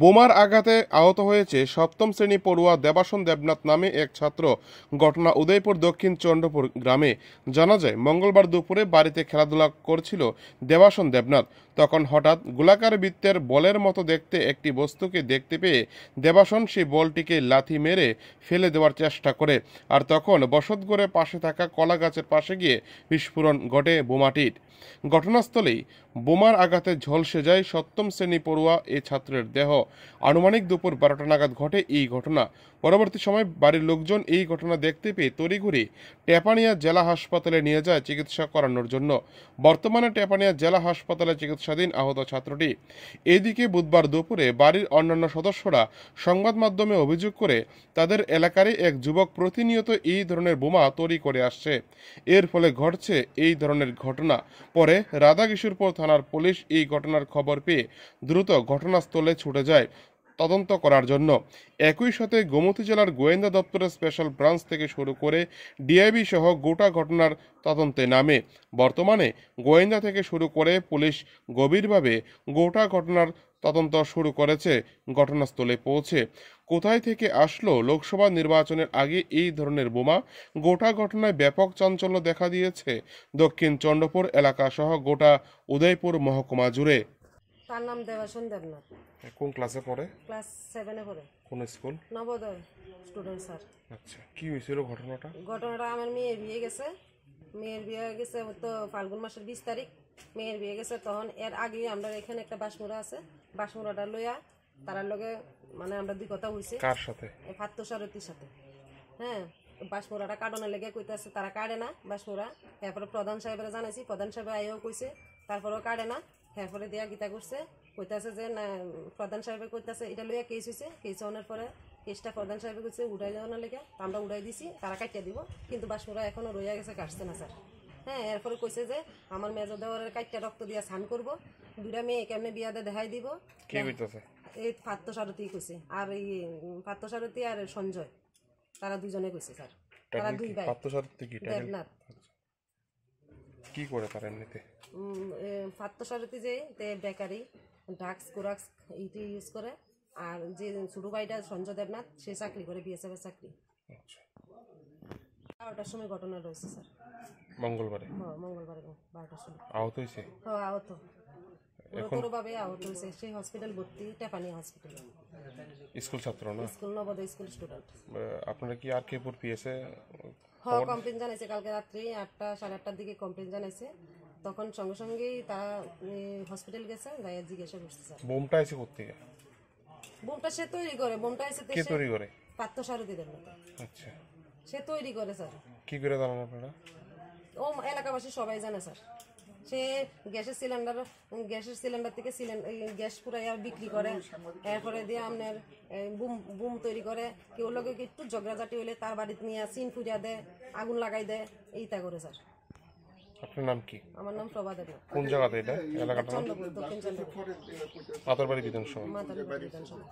বোমার আঘাতে আহত হয়েছে সপ্তম শ্রেণী পড়ুয়া দেবাসন দেবনাথ নামে এক ছাত্র ঘটনা উদয়পুর দক্ষিণ চন্ডপুর গ্রামে জানা যায় মঙ্গলবার দুপুরে বাড়িতে খেলাধুলা করছিল দেবাসন দেবনাথ তখন হঠাৎ গোলাকার বৃত্তের বলের মতো দেখতে একটি বস্তুকে দেখতে পেয়ে দেবাসন সেই বলটিকে লাথি মেরে ফেলে দেওয়ার চেষ্টা করে আর তখন বসতগড়ে পাশে থাকা কলা গাছের পাশে গিয়ে বিস্ফোরণ ঘটে বোমাটির ঘটনাস্থলেই বোমার আঘাতে ঝলসে যায় সপ্তম শ্রেণী পড়ুয়া এ ছাত্রের দেহ আনুমানিক দুপুর বারোটা নাগাদ ঘটে এই ঘটনা পরবর্তী সময় বাড়ির লোকজন এই ঘটনা দেখতে পেয়ে তড়িঘড়ি টেপানিয়া জেলা হাসপাতালে নিয়ে যায় চিকিৎসা করানোর জন্য বর্তমানে টেপানিয়া জেলা হাসপাতালে চিকিৎসাধীন আহত ছাত্রটি এদিকে বুধবার দুপুরে বাড়ির অন্যান্য সদস্যরা সংবাদ মাধ্যমে অভিযোগ করে তাদের এলাকারই এক যুবক প্রতিনিয়ত এই ধরনের বোমা তৈরি করে আসছে এর ফলে ঘটছে এই ধরনের ঘটনা পরে রাধাকিশোরপুর থানার পুলিশ এই ঘটনার খবর পেয়ে দ্রুত ঘটনাস্থলে ছুটে যায় তদন্ত করার জন্য একই সাথে গোমতী জেলার গোয়েন্দা দপ্তরের স্পেশাল ব্রাঞ্চ থেকে শুরু করে ডিআইবি সহ গোটা ঘটনার তদন্তে নামে বর্তমানে গোয়েন্দা থেকে শুরু করে পুলিশ গভীরভাবে গোটা ঘটনার তদন্ত শুরু করেছে ঘটনাস্থলে পৌঁছে কোথায় থেকে আসলো লোকসভা নির্বাচনের আগে এই ধরনের বোমা গোটা ঘটনায় ব্যাপক চাঞ্চল্য দেখা দিয়েছে দক্ষিণ চণ্ডপুর এলাকা সহ গোটা উদয়পুর মহকুমা জুড়ে তার নাম দেবাসন দেবনাথ কোন ক্লাসে পড়ে ক্লাস সেভেনে পড়ে কোন স্কুল নবোদয় স্টুডেন্ট স্যার আচ্ছা কি হয়েছিল ঘটনাটা ঘটনাটা আমার মেয়ের বিয়ে গেছে মেয়ের বিয়ে হয়ে গেছে তো ফাল্গুন মাসের বিশ তারিখ মেয়ের বিয়ে গেছে তখন এর আগে আমরা এখানে একটা বাসমুড়া আছে বাসমুড়াটা লইয়া তারার লগে মানে আমরা দুই কথা হইছে কার সাথে ফাত্তু সারথীর সাথে হ্যাঁ বাসমুড়াটা কাটানোর লেগে কইতেছে তারা কাটে না বাসমুড়া তারপরে প্রধান সাহেবরা জানাইছি প্রধান সাহেব আইও কইছে তারপরেও কাটে না হ্যাঁ পরে দেয়া গীতা করছে কইতাছে যে না প্রধান সাহেবে কইতাছে এটা লইয়া কেস হয়েছে কেস হওয়ার পরে কেসটা প্রধান সাহেবে কইছে উড়াই দেওয়া না লেগে আমরা উড়াই দিছি তারা কাটিয়া দিব কিন্তু বাসমুরা এখনও রইয়া গেছে কাটছে না স্যার হ্যাঁ এরপরে কইছে যে আমার মেজ দেওয়ারের কাটটা রক্ত দিয়া স্নান করবো দুটা মেয়ে কেমনে দে দেখাই দিব হ্যাঁ, এই পার্থ সারথী কইছে আর এই পার্থ সারথী আর সঞ্জয় তারা দুজনে কইছে স্যার তারা দুই ভাই কি আচ্ছা। কি করে তারা এমনিতে ফাত্তসারিতে যে তে বেকারি ড্রাগস কোরাক্স ইটি ইউজ করে আর যে ছোটো ভাইটা সঞ্জয় দেবনাথ সে চাকরি করে বিএসএফের চাকরি আচ্ছা। বারোটার সময় ঘটনা রয়েছে স্যার মঙ্গলবারে হ্যাঁ, মঙ্গলবারে বারোটার সময় আহত হয়েছে হ্যাঁ আহত গুরুতরভাবে আহত হয়েছে সেই হসপিটাল ভর্তি টেপানি হসপিটাল স্কুল ছাত্র না স্কুল নবোদয় স্কুল স্টুডেন্ট আপনারা কি আর কে ভর্তি আছে হ্যাঁ কমপ্লেন জানাইছে কালকে রাত্রি আটটা সাড়ে আটটার দিকে কমপ্লেন জানাইছে তখন সঙ্গে সঙ্গেই তারা হসপিটাল গেছে গায়ে জিজ্ঞাসা করছে স্যার বোমটা এসে করতে বোমটা সে তৈরি করে বোমটা এসে কে তৈরি করে পাত্র সারথীদের মতো আচ্ছা সে তৈরি করে স্যার কি করে জানেন আপনারা ও এলাকাবাসী সবাই জানে স্যার সে গ্যাসের সিলিন্ডার গ্যাসের সিলিন্ডার থেকে সিলিন্ডার গ্যাস আর বিক্রি করে এরপরে দিয়ে আপনার বুম বুম তৈরি করে কেউ লোকে একটু ঝগড়াঝাটি হলে তার বাড়িতে নিয়ে সিন ফুরিয়া দেয় আগুন লাগাই দেয় এইটা করে স্যার আপনার নাম কি আমার নাম প্রভা দেব কোন জায়গাতে এটা এলাকাটা চন্দ্রপুর দক্ষিণ চন্দ্রপুর মাতারবাড়ি বিধানসভা মাতারবাড়ি বিধানসভা